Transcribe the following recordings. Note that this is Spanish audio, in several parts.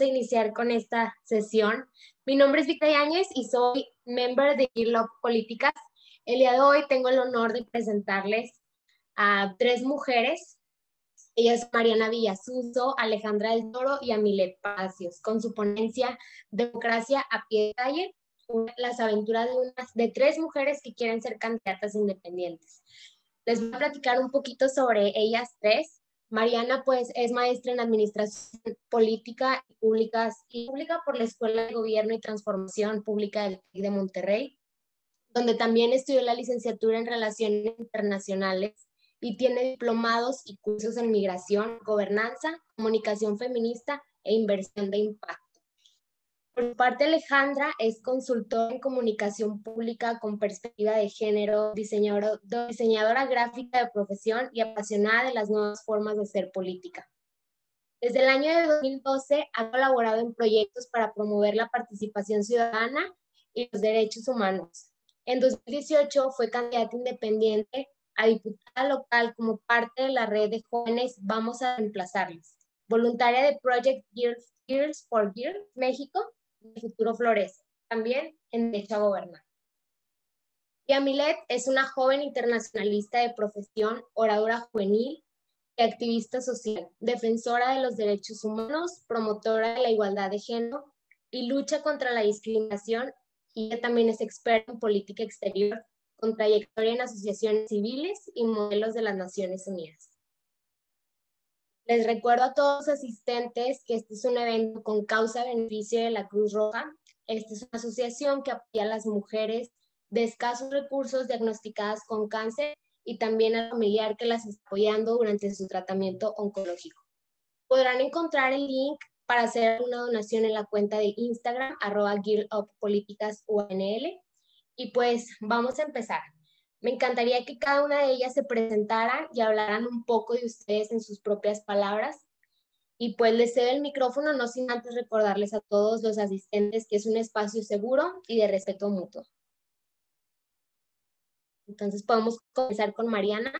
a iniciar con esta sesión. Mi nombre es Victoria Áñez y soy member de Love Políticas. El día de hoy tengo el honor de presentarles a tres mujeres. Ellas Mariana Villasuso, Alejandra del Toro y Amile Pacios, con su ponencia Democracia a pie de calle, las aventuras de, de tres mujeres que quieren ser candidatas independientes. Les voy a platicar un poquito sobre ellas tres Mariana, pues, es maestra en Administración Política y Pública por la Escuela de Gobierno y Transformación Pública del de Monterrey, donde también estudió la licenciatura en Relaciones Internacionales y tiene diplomados y cursos en Migración, Gobernanza, Comunicación Feminista e Inversión de Impacto. Por parte, Alejandra es consultora en comunicación pública con perspectiva de género, diseñadora, diseñadora gráfica de profesión y apasionada de las nuevas formas de hacer política. Desde el año de 2012 ha colaborado en proyectos para promover la participación ciudadana y los derechos humanos. En 2018 fue candidata independiente a diputada local como parte de la red de jóvenes Vamos a reemplazarles, voluntaria de Project Girls, for Girls México el futuro florece, también en derecho a gobernar. Yamilet es una joven internacionalista de profesión, oradora juvenil y activista social, defensora de los derechos humanos, promotora de la igualdad de género y lucha contra la discriminación y ella también es experta en política exterior con trayectoria en asociaciones civiles y modelos de las Naciones Unidas. Les recuerdo a todos los asistentes que este es un evento con causa-beneficio de la Cruz Roja. Esta es una asociación que apoya a las mujeres de escasos recursos diagnosticadas con cáncer y también la familiar que las está apoyando durante su tratamiento oncológico. Podrán encontrar el link para hacer una donación en la cuenta de Instagram, arroba Políticas UNL. Y pues vamos a empezar. Me encantaría que cada una de ellas se presentara y hablaran un poco de ustedes en sus propias palabras. Y pues les cedo el micrófono, no sin antes recordarles a todos los asistentes que es un espacio seguro y de respeto mutuo. Entonces podemos comenzar con Mariana.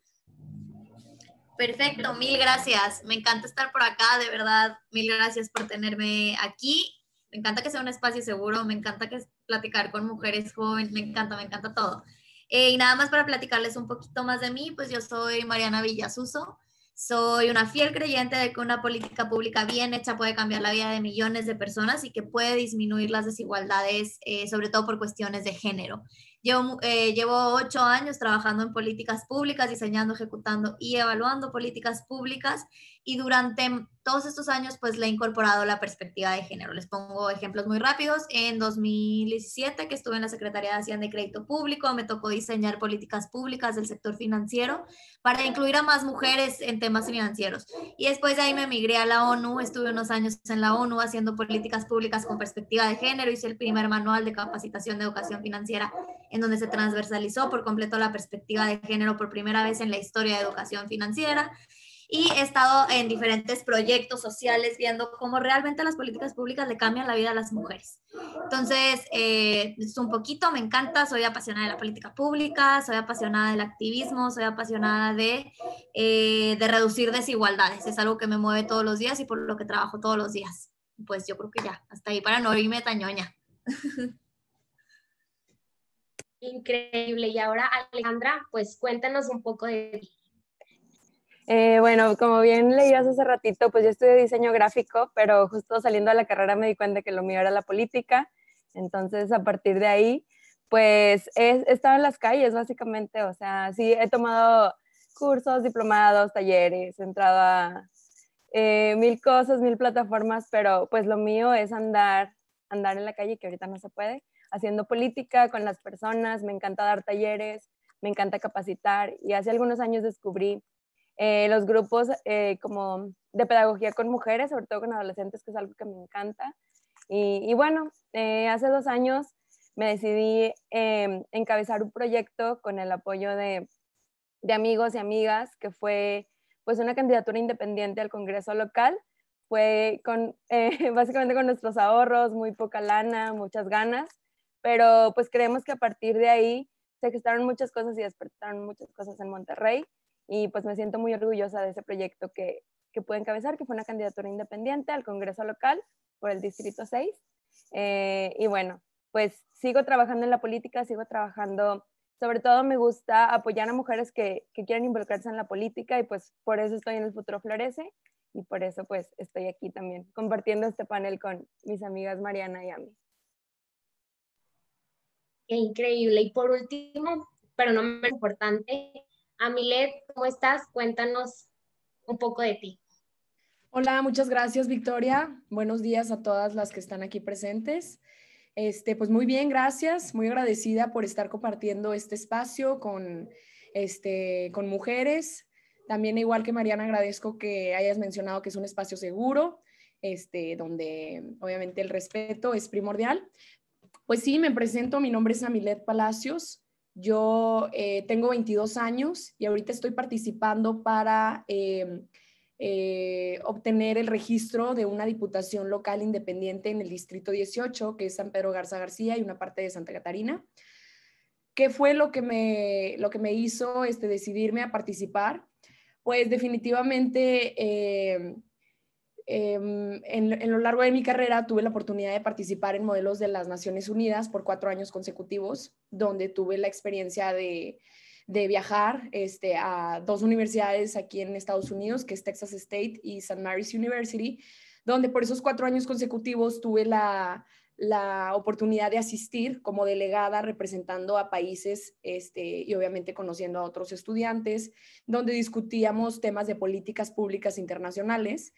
Perfecto, mil gracias. Me encanta estar por acá, de verdad. Mil gracias por tenerme aquí. Me encanta que sea un espacio seguro, me encanta que platicar con mujeres jóvenes, me encanta, me encanta todo. Eh, y nada más para platicarles un poquito más de mí, pues yo soy Mariana Villasuso. Soy una fiel creyente de que una política pública bien hecha puede cambiar la vida de millones de personas y que puede disminuir las desigualdades, eh, sobre todo por cuestiones de género. Yo eh, llevo ocho años trabajando en políticas públicas, diseñando, ejecutando y evaluando políticas públicas y durante todos estos años pues le he incorporado la perspectiva de género. Les pongo ejemplos muy rápidos. En 2017, que estuve en la Secretaría de Hacienda y Crédito Público, me tocó diseñar políticas públicas del sector financiero para incluir a más mujeres en temas financieros. Y después de ahí me emigré a la ONU, estuve unos años en la ONU haciendo políticas públicas con perspectiva de género, hice el primer manual de capacitación de educación financiera en donde se transversalizó por completo la perspectiva de género por primera vez en la historia de educación financiera y he estado en diferentes proyectos sociales viendo cómo realmente las políticas públicas le cambian la vida a las mujeres. Entonces, eh, es un poquito, me encanta, soy apasionada de la política pública, soy apasionada del activismo, soy apasionada eh, de, reducir desigualdades. Es algo que me mueve todos los días y por lo que trabajo todos los días. Pues yo creo que ya, hasta ahí para no irme tañoña. Increíble. Y ahora, Alejandra, pues cuéntanos un poco de ti. Eh, bueno, como bien leías hace ratito, pues yo estudié diseño gráfico, pero justo saliendo de la carrera me di cuenta que lo mío era la política. Entonces, a partir de ahí, pues he estado en las calles, básicamente. O sea, sí, he tomado cursos, diplomados, talleres, he entrado a eh, mil cosas, mil plataformas, pero pues lo mío es andar, andar en la calle, que ahorita no se puede, haciendo política con las personas. Me encanta dar talleres, me encanta capacitar. Y hace algunos años descubrí eh, los grupos eh, como de pedagogía con mujeres, sobre todo con adolescentes, que es algo que me encanta. Y, bueno, eh, hace dos años me decidí em, encabezar un proyecto con el apoyo de, amigos y amigas, que fue pues una candidatura independiente al Congreso local. Fue básicamente con nuestros ahorros, muy poca lana, muchas ganas, pero pues creemos que a partir de ahí se gestaron muchas cosas y despertaron muchas cosas en Monterrey y pues me siento muy orgullosa de ese proyecto que, que pude encabezar, que fue una candidatura independiente al Congreso local por el Distrito 6. Eh, y bueno, pues sigo trabajando en la política, sigo trabajando, sobre todo me gusta apoyar a mujeres que, que quieren involucrarse en la política y pues por eso estoy en el Futuro Florece y por eso pues estoy aquí también compartiendo este panel con mis amigas Mariana y Ami. Qué increíble. Y por último, pero no menos importante, Amilet, ¿cómo estás? Cuéntanos un poco de ti. Hola, muchas gracias Victoria. Buenos días a todas las que están aquí presentes. Este, pues muy bien, gracias. Muy agradecida por estar compartiendo este espacio con, este, con mujeres. También, igual que Mariana, agradezco que hayas mencionado que es un espacio seguro, este, donde obviamente el respeto es primordial. Pues sí, me presento, mi nombre es Amilet Palacios, yo eh, tengo 22 años y ahorita estoy participando para em, eh, obtener el registro de una diputación local independiente en el Distrito 18, que es San Pedro Garza García y una parte de Santa Catarina. ¿Qué fue lo que me, lo que me hizo este, decidirme a participar? Pues definitivamente em, Em, en, lo largo de mi carrera tuve la oportunidad de participar en modelos de las Naciones Unidas por cuatro años consecutivos, donde tuve la experiencia de, viajar este, a dos universidades aquí en Estados Unidos, que es Texas State y St. Mary's University, donde por esos cuatro años consecutivos tuve la, oportunidad de asistir como delegada representando a países este, y obviamente conociendo a otros estudiantes, donde discutíamos temas de políticas públicas internacionales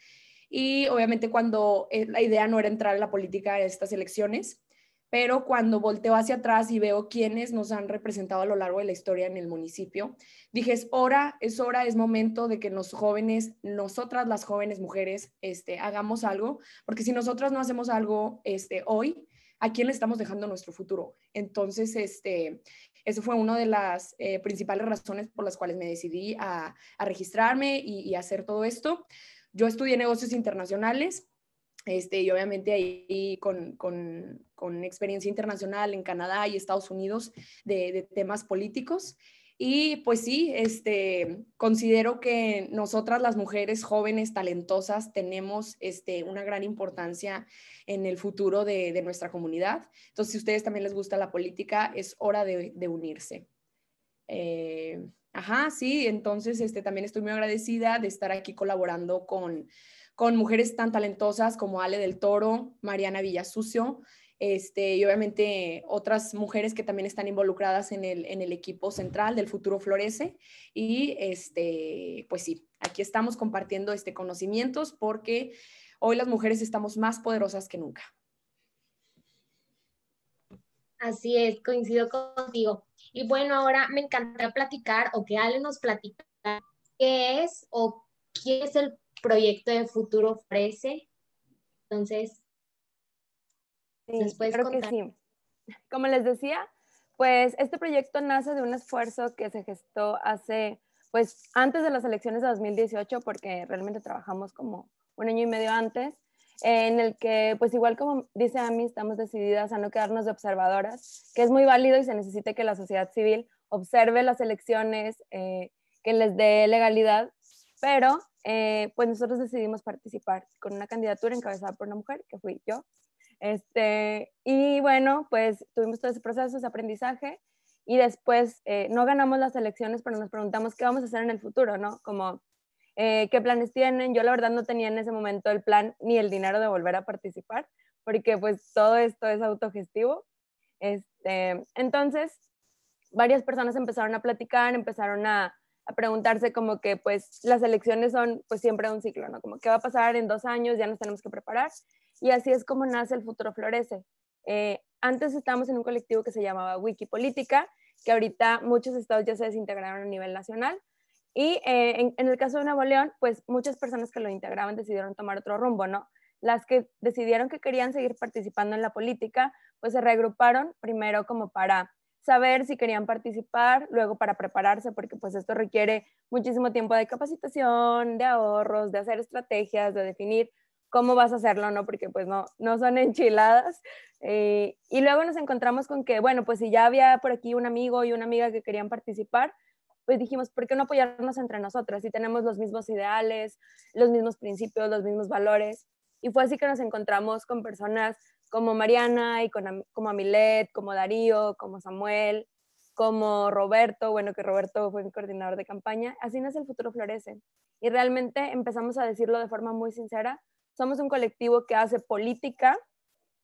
y obviamente cuando eh, la idea no era entrar en la política de estas elecciones, pero cuando volteo hacia atrás y veo quiénes nos han representado a lo largo de la historia en el municipio, dije, es hora, es hora, es momento de que los jóvenes, nosotras las jóvenes mujeres, este, hagamos algo, porque si nosotras no hacemos algo este, hoy, ¿a quién le estamos dejando nuestro futuro? Entonces, este, eso fue una de las eh, principales razones por las cuales me decidí a, registrarme y, y hacer todo esto. Yo estudié negocios internacionales, este, y obviamente ahí con, con, con, experiencia internacional en Canadá y Estados Unidos de, temas políticos. Y pues sí, este, considero que nosotras las mujeres jóvenes, talentosas, tenemos este, una gran importancia en el futuro de, de nuestra comunidad. Entonces, si a ustedes también les gusta la política, es hora de, unirse. Eh, Ajá, sí, entonces este, también estoy muy agradecida de estar aquí colaborando con, con mujeres tan talentosas como Ale del Toro, Mariana Villasucio, este, y obviamente otras mujeres que también están involucradas en el, en el, equipo central del Futuro Florece. Y este, pues sí, aquí estamos compartiendo este conocimientos porque hoy las mujeres estamos más poderosas que nunca. Así es, coincido contigo. Y bueno, ahora me encantaría platicar o que Ale nos platicara qué es o qué es el proyecto de futuro ofrece. Entonces, sí, creo que sí. Como les decía, pues este proyecto nace de un esfuerzo que se gestó hace, pues antes de las elecciones de 2018, porque realmente trabajamos como un año y medio antes, en el que, pues igual como dice Ami, estamos decididas a no quedarnos de observadoras, que es muy válido y se necesita que la sociedad civil observe las elecciones, eh, que les dé legalidad, pero eh, pues nosotros decidimos participar con una candidatura encabezada por una mujer, que fui yo. Este, y bueno, pues tuvimos todo ese proceso, ese aprendizaje, y después eh, no ganamos las elecciones, pero nos preguntamos qué vamos a hacer en el futuro, ¿no? Como eh, qué planes tienen. Yo la verdad no tenía en ese momento el plan ni el dinero de volver a participar, porque pues todo esto es autogestivo. Este, entonces, varias personas empezaron a platicar, empezaron a, preguntarse como que pues las elecciones son pues siempre un ciclo, ¿no? Como qué va a pasar en dos años, ya nos tenemos que preparar. Y así es como nace el futuro florece. Eh, antes estábamos en un colectivo que se llamaba Wikipolítica, que ahorita muchos estados ya se desintegraron a nivel nacional, y eh, en, el caso de Nuevo León, pues muchas personas que lo integraban decidieron tomar otro rumbo, ¿no? Las que decidieron que querían seguir participando en la política, pues se reagruparon primero como para saber si querían participar, luego para prepararse, porque pues esto requiere muchísimo tiempo de capacitación, de ahorros, de hacer estrategias, de definir cómo vas a hacerlo, ¿no? Porque pues no, no son enchiladas. Eh, y luego nos encontramos con que, bueno, pues si ya había por aquí un amigo y una amiga que querían participar, pues dijimos, ¿por qué no apoyarnos entre nosotras? Si tenemos los mismos ideales, los mismos principios, los mismos valores. Y fue así que nos encontramos con personas como Mariana y con, como Amilet, como Darío, como Samuel, como Roberto, bueno, que Roberto fue mi coordinador de campaña. Así nace El Futuro Florece. Y realmente empezamos a decirlo de forma muy sincera. Somos un colectivo que hace política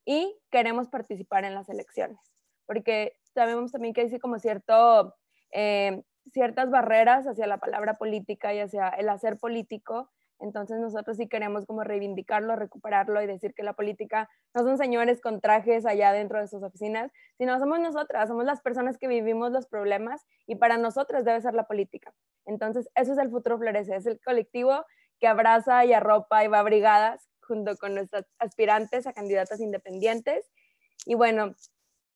y queremos participar en las elecciones, porque sabemos también que hay como cierto eh, ciertas barreras hacia la palabra política y hacia el hacer político. Entonces nosotros sí queremos como reivindicarlo, recuperarlo y decir que la política no son señores con trajes allá dentro de sus oficinas, sino somos nosotras, somos las personas que vivimos los problemas y para nosotras debe ser la política. Entonces eso es el futuro florece, es el colectivo que abraza y arropa y va a brigadas junto con nuestras aspirantes a candidatas independientes. Y bueno,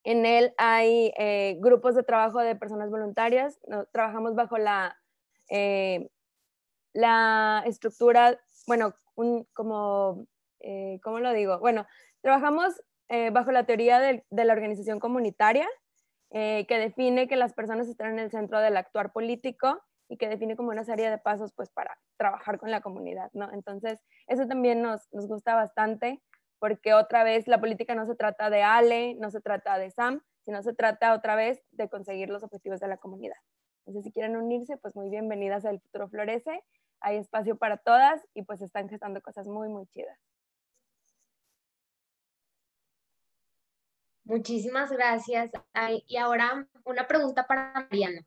en él hay eh, grupos de trabajo de personas voluntarias. trabajamos bajo la, eh, la estructura, bueno, como, eh, ¿cómo lo digo? Bueno, trabajamos bajo la teoría de, la organización comunitaria, que define que las personas están en el centro del actuar político y que define como una serie de pasos pues para trabajar con la comunidad, ¿no? Entonces, eso también nos gusta bastante porque otra vez la política no se trata de Ale, no se trata de Sam, sino se trata otra vez de conseguir los objetivos de la comunidad. Entonces, si quieren unirse, pues muy bienvenidas al Futuro Florece. Hay espacio para todas y pues están gestando cosas muy, muy chidas. Muchísimas gracias. y ahora una pregunta para Mariana.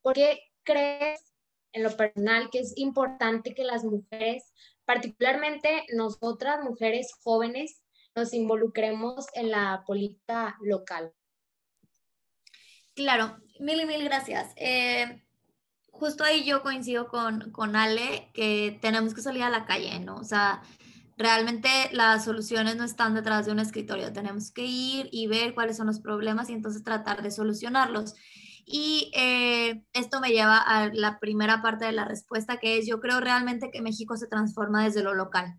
¿Por qué crees en lo personal que es importante que las mujeres particularmente nosotras, mujeres jóvenes, nos involucremos en la política local. Claro, mil y mil gracias. Eh, justo ahí yo coincido con, con Ale que tenemos que salir a la calle, ¿no? O sea, realmente las soluciones no están detrás de un escritorio, tenemos que ir y ver cuáles son los problemas y entonces tratar de solucionarlos. Y eh, esto me lleva a la primera parte de la respuesta, que es yo creo realmente que México se transforma desde lo local.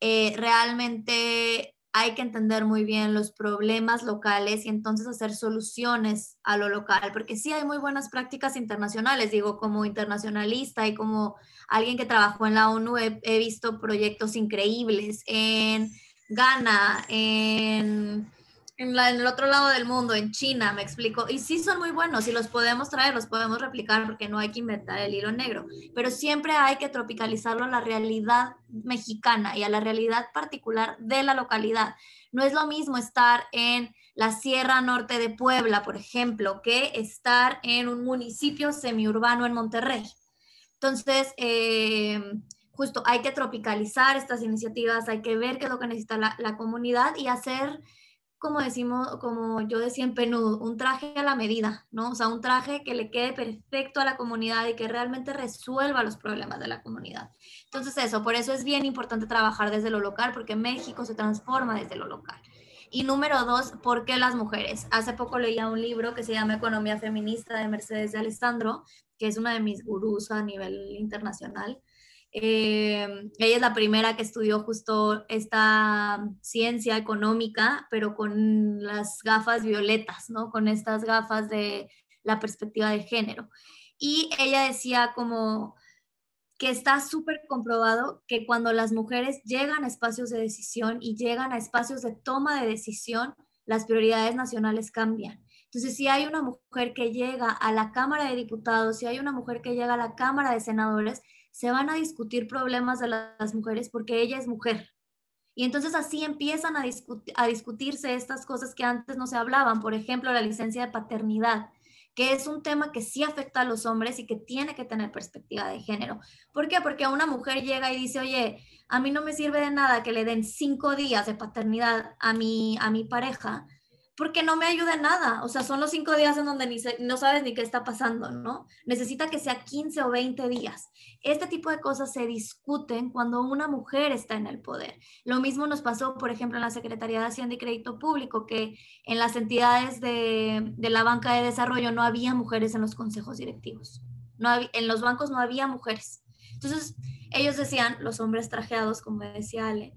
Eh, realmente hay que entender muy bien los problemas locales y entonces hacer soluciones a lo local, porque sí hay muy buenas prácticas internacionales, digo, como internacionalista y como alguien que trabajó en la ONU, he, he visto proyectos increíbles en Ghana, en en, el otro lado del mundo, en China, me explico. Y sí son muy buenos y los podemos traer, los podemos replicar porque no hay que inventar el hilo negro, pero siempre hay que tropicalizarlo a la realidad mexicana y a la realidad particular de la localidad. No es lo mismo estar en la Sierra Norte de Puebla, por ejemplo, que estar en un municipio semiurbano en Monterrey. Entonces, em, justo hay que tropicalizar estas iniciativas, hay que ver qué es lo que necesita la, la comunidad y hacer como decimos, como yo decía en Penudo, un traje a la medida, ¿no? O sea, un traje que le quede perfecto a la comunidad y que realmente resuelva los problemas de la comunidad. Entonces eso, por eso es bien importante trabajar desde lo local, porque México se transforma desde lo local. Y número dos, ¿por qué las mujeres? Hace poco leía un libro que se llama Economía Feminista de Mercedes de Alessandro, que es una de mis gurús a nivel internacional. Eh, ella es la primera que estudió justo esta ciencia económica, pero con las gafas violetas, ¿no? Con estas gafas de la perspectiva de género. Y ella decía como que está súper comprobado que cuando las mujeres llegan a espacios de decisión y llegan a espacios de toma de decisión, las prioridades nacionales cambian. Entonces, si hay una mujer que llega a la Cámara de Diputados, si hay una mujer que llega a la Cámara de Senadores, se van a discutir problemas de las mujeres porque ella es mujer. Y entonces así empiezan a, a discutirse estas cosas que antes no se hablaban, por ejemplo, la licencia de paternidad que es un tema que sí afecta a los hombres y que tiene que tener perspectiva de género. ¿Por qué? Porque una mujer llega y dice, oye, a mí no me sirve de nada que le den cinco días de paternidad a mi, a mi pareja, porque no me ayuda nada. O sea, son los cinco días en donde ni no sabes ni qué está pasando, ¿no? Necesita que sea 15 o 20 días. Este tipo de cosas se discuten cuando una mujer está en el poder. Lo mismo nos pasó, por ejemplo, en la Secretaría de Hacienda y Crédito Público, que en las entidades de, la banca de desarrollo no había mujeres en los consejos directivos. No en los bancos no había mujeres. Entonces, ellos decían, los hombres trajeados, como decía Ale,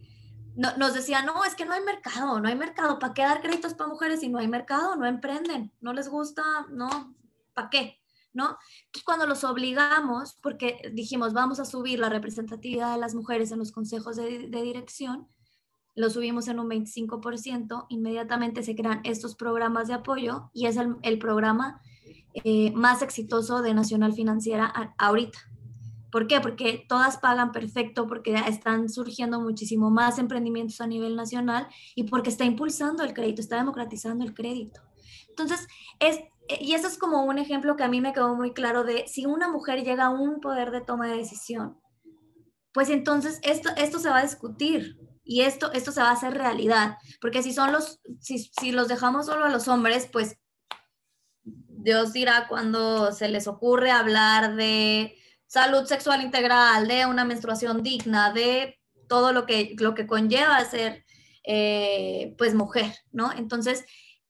no, nos decían, no, es que no hay mercado, no hay mercado, ¿para qué dar créditos para mujeres si no hay mercado? No emprenden, no les gusta, no, ¿para qué? ¿No? cuando los obligamos, porque dijimos, vamos a subir la representatividad de las mujeres en los consejos de, dirección, lo subimos en un 25%, inmediatamente se crean estos programas de apoyo y es el, programa eh, más exitoso de Nacional Financiera ahorita. ¿Por qué? Porque todas pagan perfecto, porque están surgiendo muchísimo más emprendimientos a nivel nacional y porque está impulsando el crédito, está democratizando el crédito. Entonces, es, eh, y eso es como un ejemplo que a mí me quedó muy claro de si una mujer llega a un poder de toma de decisión, pues entonces esto, esto se va a discutir, y esto, esto se va a hacer realidad, porque si son los, si, si los dejamos solo a los hombres, pues Dios dirá cuando se les ocurre hablar de salud sexual integral, de una menstruación digna, de todo lo que, lo que conlleva ser eh, pues mujer, ¿no? Entonces,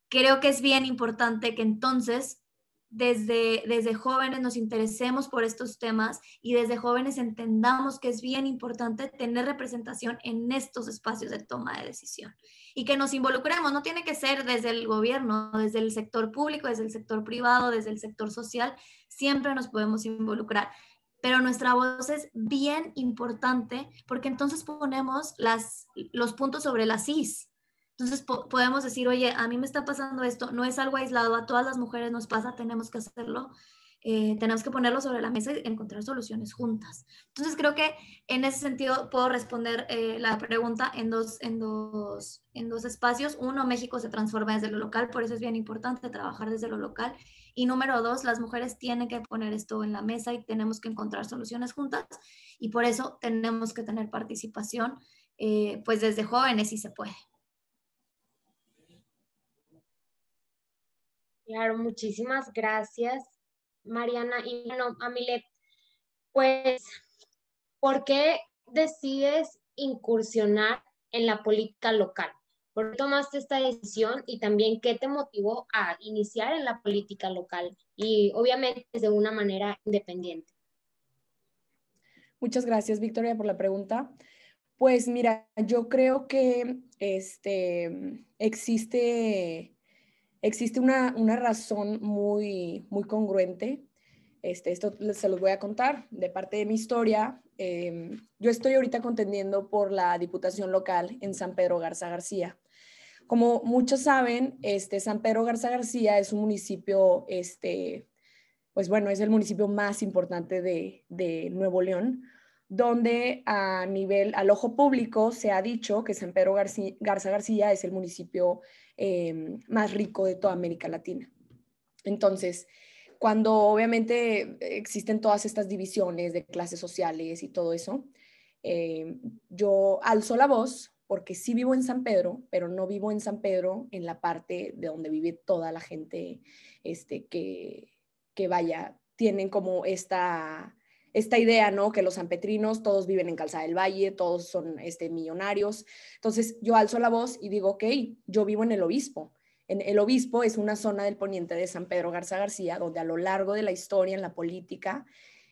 creo que es bien importante que entonces desde, desde jóvenes nos interesemos por estos temas y desde jóvenes entendamos que es bien importante tener representación en estos espacios de toma de decisión y que nos involucremos. No tiene que ser desde el gobierno, desde el sector público, desde el sector privado, desde el sector social, siempre nos podemos involucrar pero nuestra voz es bien importante porque entonces ponemos los puntos sobre las CIS. Entonces podemos decir, oye, a mí me está pasando esto, no es algo aislado, a todas las mujeres nos pasa, tenemos que hacerlo, eh, tenemos que ponerlo sobre la mesa y encontrar soluciones juntas. Entonces creo que en ese sentido puedo responder eh, la pregunta en dos, en dos espacios. Uno, México se transforma desde lo local, por eso es bien importante trabajar desde lo local y número dos, las mujeres tienen que poner esto en la mesa y tenemos que encontrar soluciones juntas y por eso tenemos que tener participación, eh, pues desde jóvenes si se puede. Claro, muchísimas gracias, Mariana. Y bueno, Amilet, pues, ¿por qué decides incursionar en la política local? ¿Por qué tomaste esta decisión y también qué te motivó a iniciar en la política local y obviamente de una manera independiente? Muchas gracias, Victoria, por la pregunta. Pues mira, yo creo que este, existe, existe una, razón muy, muy congruente. Este, esto se los voy a contar de parte de mi historia. Em, yo estoy ahorita contendiendo por la Diputación Local en San Pedro Garza García. Como muchos saben, este, San Pedro Garza García es un municipio, este, pues bueno, es el municipio más importante de, Nuevo León, donde a nivel, al ojo público, se ha dicho que San Pedro Garza García es el municipio em, más rico de toda América Latina. Entonces, cuando obviamente existen todas estas divisiones de clases sociales y todo eso, em, yo alzo la voz porque sí vivo en San Pedro, pero no vivo en San Pedro en la parte de donde vive toda la gente este, que, que vaya, tienen como esta, esta idea, ¿no? Que los sanpetrinos todos viven en Calzada del Valle, todos son este, millonarios. Entonces yo alzo la voz y digo, ok, yo vivo en el obispo. En el obispo es una zona del poniente de San Pedro Garza García, donde a lo largo de la historia, en la política,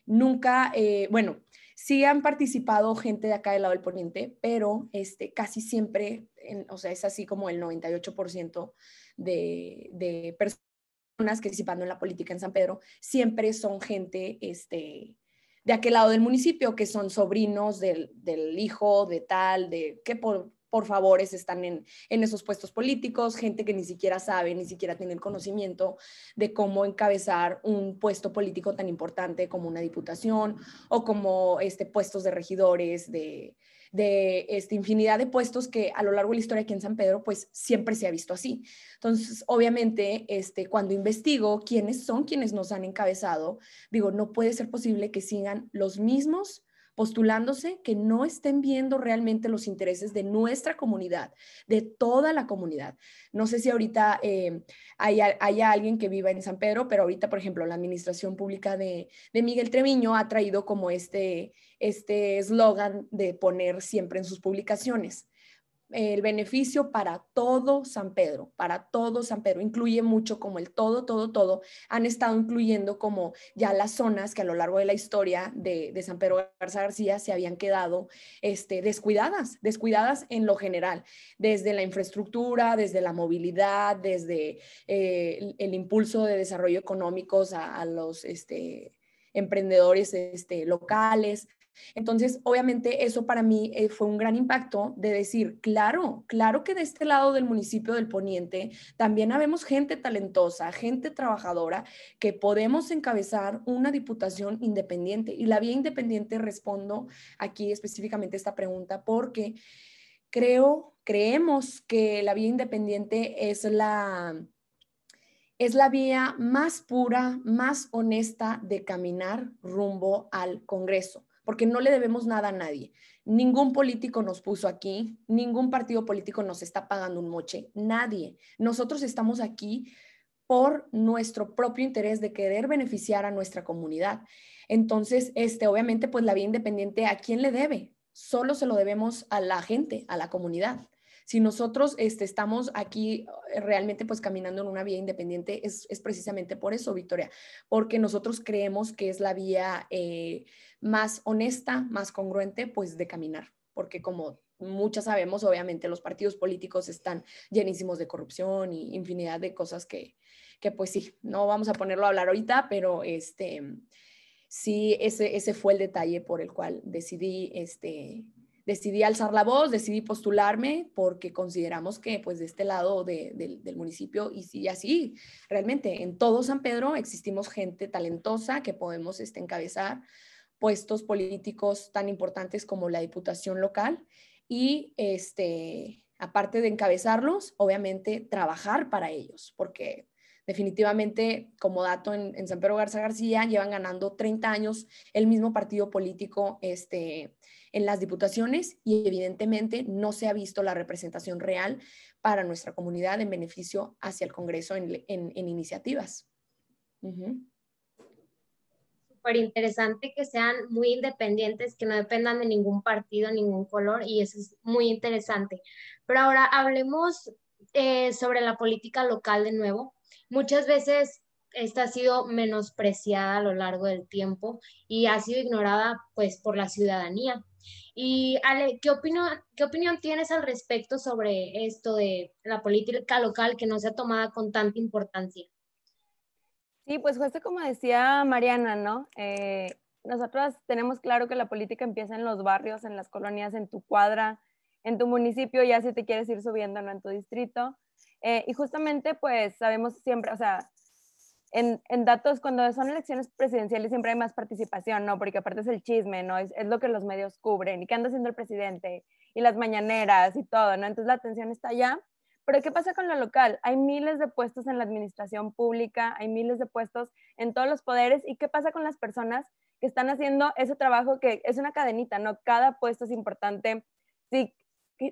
Nunca, eh, bueno, sí han participado gente de acá del lado del poniente, pero este, casi siempre, o sea, es así como el 98% de, de personas que participando en la política en San Pedro, siempre son gente este, de aquel lado del municipio, que son sobrinos del, del hijo, de tal, de qué por por favores están en, esos puestos políticos, gente que ni siquiera sabe, ni siquiera tiene el conocimiento de cómo encabezar un puesto político tan importante como una diputación o como este, puestos de regidores, de, de este, infinidad de puestos que a lo largo de la historia aquí en San Pedro, pues siempre se ha visto así. Entonces, obviamente, este, cuando investigo quiénes son quienes nos han encabezado, digo, no puede ser posible que sigan los mismos postulándose que no estén viendo realmente los intereses de nuestra comunidad, de toda la comunidad. No sé si ahorita eh, hay alguien que viva en San Pedro, pero ahorita, por ejemplo, la Administración Pública de, Miguel Treviño ha traído como este, este eslogan de poner siempre en sus publicaciones el beneficio para todo San Pedro, para todo San Pedro. Incluye mucho como el todo, todo, todo. Han estado incluyendo como ya las zonas que a lo largo de la historia de, San Pedro Garza García se habían quedado este, descuidadas, descuidadas en lo general, desde la infraestructura, desde la movilidad, desde eh, el, impulso de desarrollo económico a, los... Este, emprendedores este, locales, entonces, obviamente eso para mí eh, fue un gran impacto de decir, claro, claro que de este lado del municipio del Poniente también habemos gente talentosa, gente trabajadora, que podemos encabezar una diputación independiente. Y la vía independiente respondo aquí específicamente esta pregunta porque creo, creemos que la vía independiente es la es la vía más pura, más honesta de caminar rumbo al Congreso porque no le debemos nada a nadie. Ningún político nos puso aquí, ningún partido político nos está pagando un moche, nadie. Nosotros estamos aquí por nuestro propio interés de querer beneficiar a nuestra comunidad. Entonces, este, obviamente, pues la vía independiente, ¿a quién le debe? Solo se lo debemos a la gente, a la comunidad. Si nosotros este, estamos aquí eh, realmente pues caminando en una vía independiente, es, precisamente por eso, Victoria, porque nosotros creemos que es la vía eh, más honesta, más congruente, pues de caminar, porque como muchas sabemos, obviamente los partidos políticos están llenísimos de corrupción y infinidad de cosas que, que pues sí, no vamos a ponerlo a hablar ahorita, pero este, sí, ese, ese fue el detalle por el cual decidí, este, decidí alzar la voz, decidí postularme, porque consideramos que pues de este lado del municipio y, sí, así, realmente en todo San Pedro existimos gente talentosa que podemos este, encabezar puestos políticos tan importantes como la Diputación Local y este, aparte de encabezarlos, obviamente trabajar para ellos, porque definitivamente, como dato, en, San Pedro Garza García llevan ganando 30 años el mismo partido político este, en las diputaciones y evidentemente no se ha visto la representación real para nuestra comunidad en beneficio hacia el Congreso en, iniciativas pero interesante que sean muy independientes, que no dependan de ningún partido, ningún color, y eso es muy interesante. Pero ahora hablemos eh, sobre la política local de nuevo. Muchas veces esta ha sido menospreciada a lo largo del tiempo y ha sido ignorada pues por la ciudadanía. Y Ale, ¿qué opinión, ¿qué opinión tienes al respecto sobre esto de la política local que no se ha tomado con tanta importancia? Sí, pues justo como decía Mariana, ¿no? Eh, nosotros tenemos claro que la política empieza en los barrios, en las colonias, en tu cuadra, en tu municipio, ya si te quieres ir subiendo, ¿no? En tu distrito. Eh, y justamente, pues sabemos siempre, o sea, en, datos, cuando son elecciones presidenciales siempre hay más participación, ¿no? Porque aparte es el chisme, ¿no? Es, es, lo que los medios cubren y qué anda haciendo el presidente y las mañaneras y todo, ¿no? Entonces la atención está allá. Pero ¿qué pasa con lo local? Hay miles de puestos en la administración pública, hay miles de puestos en todos los poderes. ¿Y qué pasa con las personas que están haciendo ese trabajo que es una cadenita, ¿no? Cada puesto es importante. Si,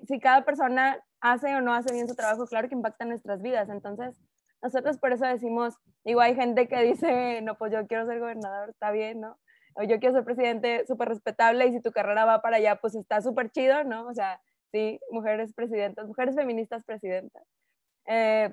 si cada persona hace o no hace bien su trabajo, claro que impacta nuestras vidas. Entonces, nosotros por eso decimos, digo, hay gente que dice, no, pues yo quiero ser gobernador, está bien, ¿no? O yo quiero ser presidente, súper respetable, y si tu carrera va para allá, pues está súper chido, ¿no? O sea, ¿sí? Mujeres presidentas, mujeres feministas presidentas. Eh,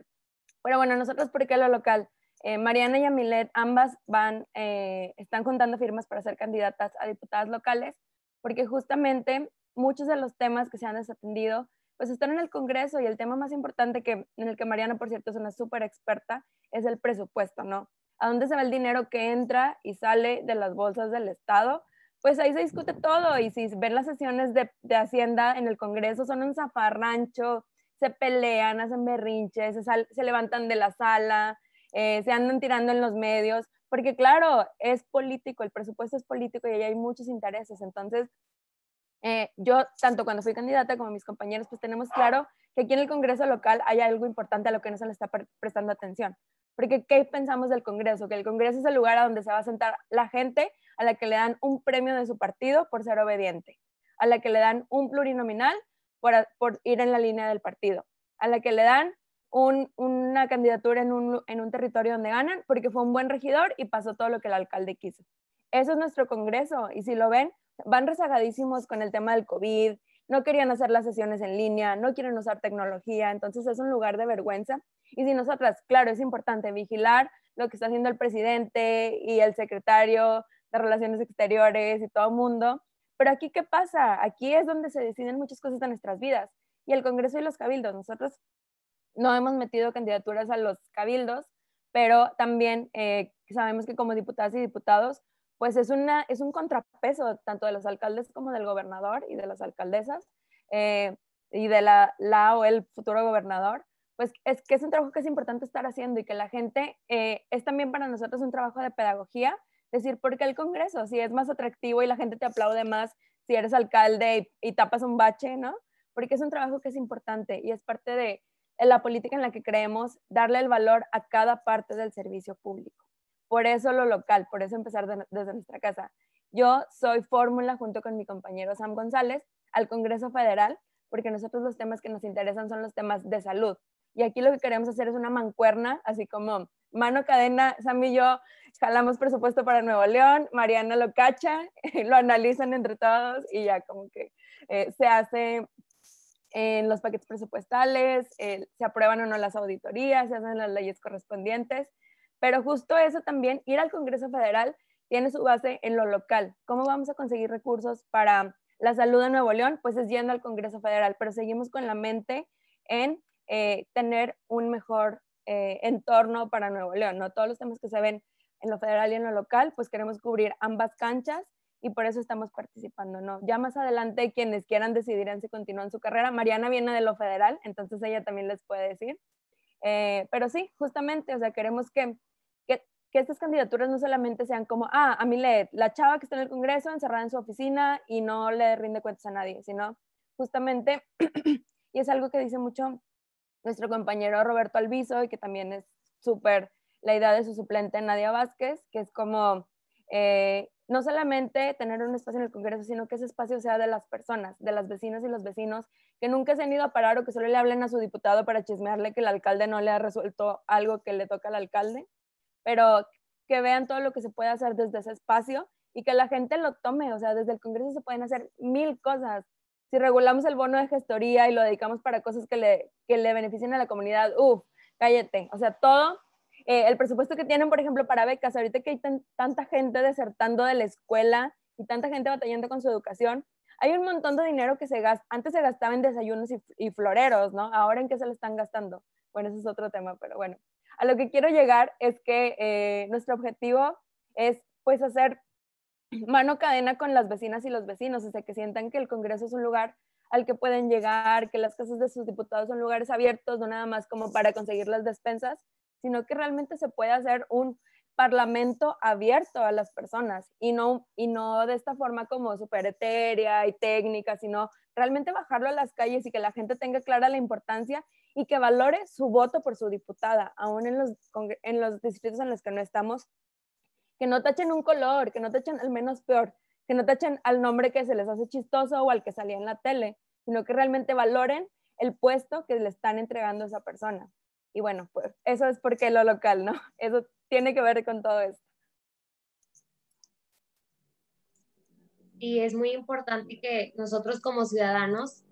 pero bueno, nosotros, ¿por qué lo local? Eh, Mariana y Amilet ambas van, eh, están contando firmas para ser candidatas a diputadas locales, porque justamente muchos de los temas que se han desatendido, pues están en el Congreso y el tema más importante que, en el que Mariana, por cierto, es una súper experta, es el presupuesto, ¿no? ¿A dónde se va el dinero que entra y sale de las bolsas del Estado? pues ahí se discute todo y si ven las sesiones de, Hacienda en el Congreso son un zafarrancho, se pelean, hacen berrinches, se, levantan de la sala, eh, se andan tirando en los medios, porque claro, es político, el presupuesto es político y ahí hay muchos intereses. Entonces, eh, yo, tanto cuando fui candidata como mis compañeros, pues tenemos claro que aquí en el Congreso local hay algo importante a lo que no se le está prestando atención. Porque, ¿qué pensamos del Congreso? Que el Congreso es el lugar a donde se va a sentar la gente a la que le dan un premio de su partido por ser obediente, a la que le dan un plurinominal por, ir en la línea del partido, a la que le dan una candidatura en un, en un territorio donde ganan porque fue un buen regidor y pasó todo lo que el alcalde quiso. Eso es nuestro Congreso y si lo ven, van rezagadísimos con el tema del COVID, no querían hacer las sesiones en línea, no quieren usar tecnología, entonces es un lugar de vergüenza. Y si nosotras, claro, es importante vigilar lo que está haciendo el presidente y el secretario de relaciones exteriores y todo el mundo. Pero aquí, ¿qué pasa? Aquí es donde se deciden muchas cosas de nuestras vidas. Y el Congreso y los cabildos, nosotros no hemos metido candidaturas a los cabildos, pero también eh, sabemos que como diputadas y diputados, pues es, una, es un contrapeso tanto de los alcaldes como del gobernador y de las alcaldesas eh, y de la, la o el futuro gobernador pues es que es un trabajo que es importante estar haciendo y que la gente eh, es también para nosotros un trabajo de pedagogía decir, ¿por qué el Congreso? Si es más atractivo y la gente te aplaude más, si eres alcalde y, tapas un bache, ¿no? Porque es un trabajo que es importante y es parte de la política en la que creemos darle el valor a cada parte del servicio público. Por eso lo local, por eso empezar desde nuestra casa. Yo soy fórmula junto con mi compañero Sam González al Congreso Federal, porque nosotros los temas que nos interesan son los temas de salud. Y aquí lo que queremos hacer es una mancuerna, así como mano cadena, Sam y yo jalamos presupuesto para Nuevo León, Mariana lo cacha, lo analizan entre todos y ya como que eh, se hace en eh, los paquetes presupuestales, eh, se aprueban o no las auditorías, se hacen las leyes correspondientes, pero justo eso también, ir al Congreso Federal tiene su base en lo local. ¿Cómo vamos a conseguir recursos para la salud de Nuevo León? Pues es yendo al Congreso Federal, pero seguimos con la mente en tener un mejor eh, en torno para Nuevo León, ¿no? Todos los temas que se ven en lo federal y en lo local, pues queremos cubrir ambas canchas y por eso estamos participando, ¿no? Ya más adelante, quienes quieran decidirán si continúan su carrera. Mariana viene de lo federal, entonces ella también les puede decir. Eh, pero sí, justamente, o sea, queremos que, estas candidaturas no solamente sean como, ah, a mí la chava que está en el Congreso, encerrada en su oficina y no le rinde cuentas a nadie, sino justamente, y es algo que dice mucho nuestro compañero Roberto Alviso, y que también es súper la idea de su suplente Nadia Vázquez, que es como eh, no solamente tener un espacio en el Congreso, sino que ese espacio sea de las personas, de las vecinas y los vecinos, que nunca se han ido a parar o que solo le hablen a su diputado para chismearle que el alcalde no le ha resuelto algo que le toca al alcalde, pero que vean todo lo que se puede hacer desde ese espacio y que la gente lo tome, o sea, desde el Congreso se pueden hacer mil cosas, si regulamos el bono de gestoría y lo dedicamos para cosas que le, que le beneficien a la comunidad, uff, cállate. O sea, todo eh, el presupuesto que tienen, por ejemplo, para becas, ahorita que hay tanta gente desertando de la escuela y tanta gente batallando con su educación, hay un montón de dinero que se gasta, antes se gastaba en desayunos y, floreros, ¿no? Ahora en qué se lo están gastando. Bueno, ese es otro tema, pero bueno. A lo que quiero llegar es que eh, nuestro objetivo es pues hacer mano cadena con las vecinas y los vecinos, o sea, que sientan que el Congreso es un lugar al que pueden llegar, que las casas de sus diputados son lugares abiertos, no nada más como para conseguir las despensas, sino que realmente se puede hacer un parlamento abierto a las personas y no, y no de esta forma como super etérea y técnica, sino realmente bajarlo a las calles y que la gente tenga clara la importancia y que valore su voto por su diputada, aún en los distritos en los que no estamos que no tachen un color, que no tachen al menos peor, que no tachen al nombre que se les hace chistoso o al que salía en la tele, sino que realmente valoren el puesto que le están entregando a esa persona. Y bueno, pues eso es porque lo local, ¿no? Eso tiene que ver con todo esto. Y es muy importante que nosotros como ciudadanos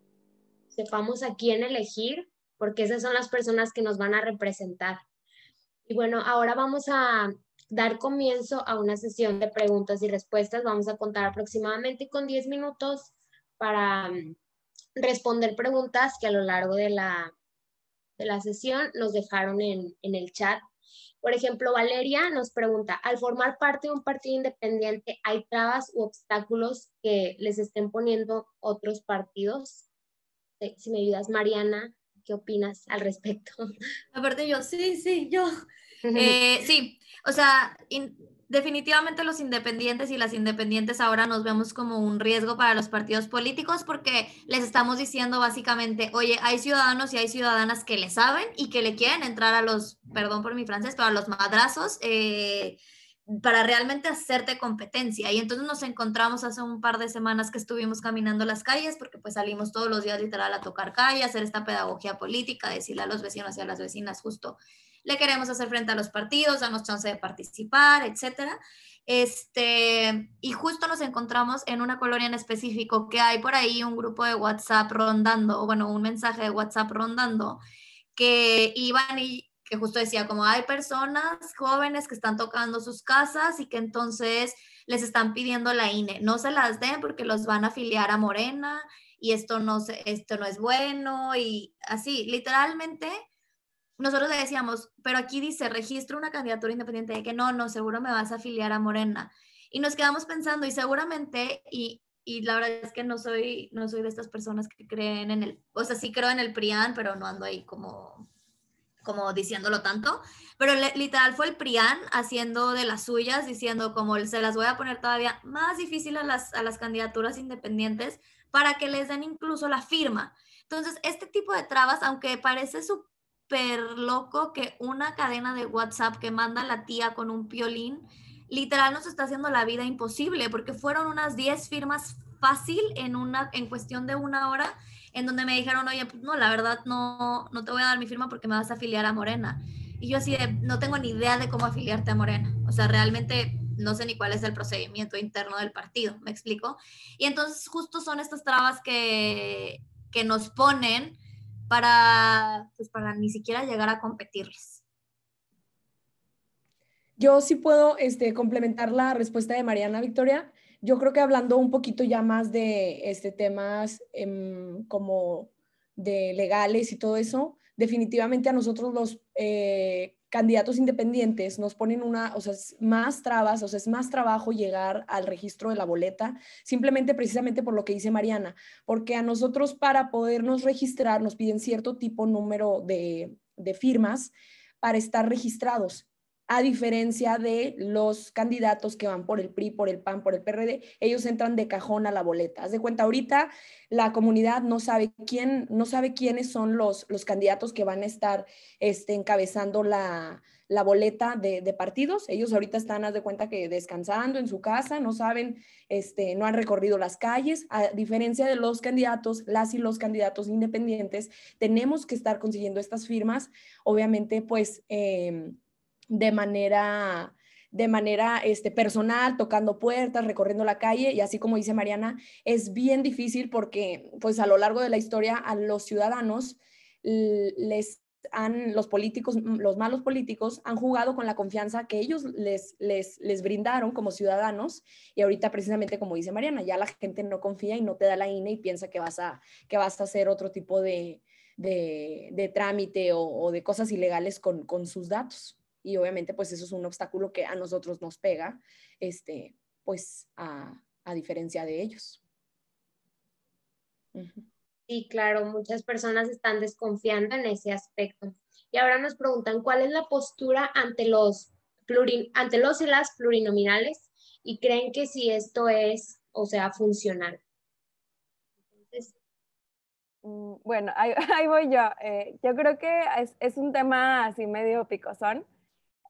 sepamos a quién elegir, porque esas son las personas que nos van a representar. Y bueno, ahora vamos a dar comienzo a una sesión de preguntas y respuestas. Vamos a contar aproximadamente con 10 minutos para mm, responder preguntas que a lo largo de la, de la sesión nos dejaron en, en el chat. Por ejemplo, Valeria nos pregunta, al formar parte de un partido independiente, ¿hay trabas u obstáculos que les estén poniendo otros partidos? Si me ayudas, Mariana qué opinas al respecto. Aparte yo, sí, sí, yo. Eh, sí, o sea, definitivamente los independientes y las independientes ahora nos vemos como un riesgo para los partidos políticos porque les estamos diciendo básicamente, oye, hay ciudadanos y hay ciudadanas que le saben y que le quieren entrar a los, perdón por mi francés, pero a los madrazos. Eh, para realmente hacerte competencia. Y entonces nos encontramos hace un par de semanas que estuvimos caminando las calles, porque pues salimos todos los días literal a tocar calle, hacer esta pedagogía política, decirle a los vecinos y a las vecinas justo, le queremos hacer frente a los partidos, damos chance de participar, etc. Este, y justo nos encontramos en una colonia en específico que hay por ahí un grupo de WhatsApp rondando, o bueno, un mensaje de WhatsApp rondando, que iban y que justo decía, como hay personas jóvenes que están tocando sus casas y que entonces les están pidiendo la INE, no se las den porque los van a afiliar a Morena y esto no, esto no es bueno y así, literalmente. Nosotros le decíamos, pero aquí dice, registro una candidatura independiente de que no, no, seguro me vas a afiliar a Morena. Y nos quedamos pensando, y seguramente, y, la verdad es que no soy, no soy de estas personas que creen en el, o sea, sí creo en el PRIAN, pero no ando ahí como como diciéndolo tanto, pero literal fue el PRIAN haciendo de las suyas, diciendo como se las voy a poner todavía más difícil a las, candidaturas independientes para que les den incluso la firma. Entonces, este tipo de trabas, aunque parece súper loco que una cadena de WhatsApp que manda la tía con un piolín, literal nos está haciendo la vida imposible, porque fueron unas 10 firmas fácil en, una, en cuestión de una hora en donde me dijeron, oye, pues no, la verdad no, no te voy a dar mi firma porque me vas a afiliar a Morena. Y yo así de, no tengo ni idea de cómo afiliarte a Morena. O sea, realmente no sé ni cuál es el procedimiento interno del partido, ¿me explico? Y entonces justo son estas trabas que, nos ponen para, pues para ni siquiera llegar a competirles. Yo sí puedo este, complementar la respuesta de Mariana Victoria yo creo que hablando un poquito ya más de este, temas em, como de legales y todo eso, definitivamente a nosotros los eh, candidatos independientes nos ponen una, o sea, más trabas, o sea, es más trabajo llegar al registro de la boleta, simplemente precisamente por lo que dice Mariana, porque a nosotros para podernos registrar nos piden cierto tipo número de, de firmas para estar registrados a diferencia de los candidatos que van por el PRI, por el PAN, por el PRD, ellos entran de cajón a la boleta. Haz de cuenta, ahorita la comunidad no sabe quién, no sabe quiénes son los, los candidatos que van a estar este, encabezando la, boleta de, partidos. Ellos ahorita están, haz de cuenta que descansando en su casa, no saben, este, no han recorrido las calles. A diferencia de los candidatos, las y los candidatos independientes, tenemos que estar consiguiendo estas firmas. Obviamente, pues... Em, de manera de manera este, personal, tocando puertas, recorriendo la calle y así como dice Mariana, es bien difícil porque pues a lo largo de la historia a los ciudadanos les han, los políticos, los malos políticos han jugado con la confianza que ellos les, brindaron como ciudadanos y ahorita precisamente como dice Mariana, ya la gente no confía y no te da la INE y piensa que vas a, que vas a hacer otro tipo de, trámite o, de cosas ilegales con sus datos y obviamente pues eso es un obstáculo que a nosotros nos pega, este, pues a, diferencia de ellos. Sí, claro, muchas personas están desconfiando en ese aspecto. Y ahora nos preguntan cuál es la postura ante los, ante los y las plurinominales y creen que si esto es, o sea, funcional. Mm, bueno, ahí, voy yo. Eh, yo creo que es, es, un tema así medio picosón,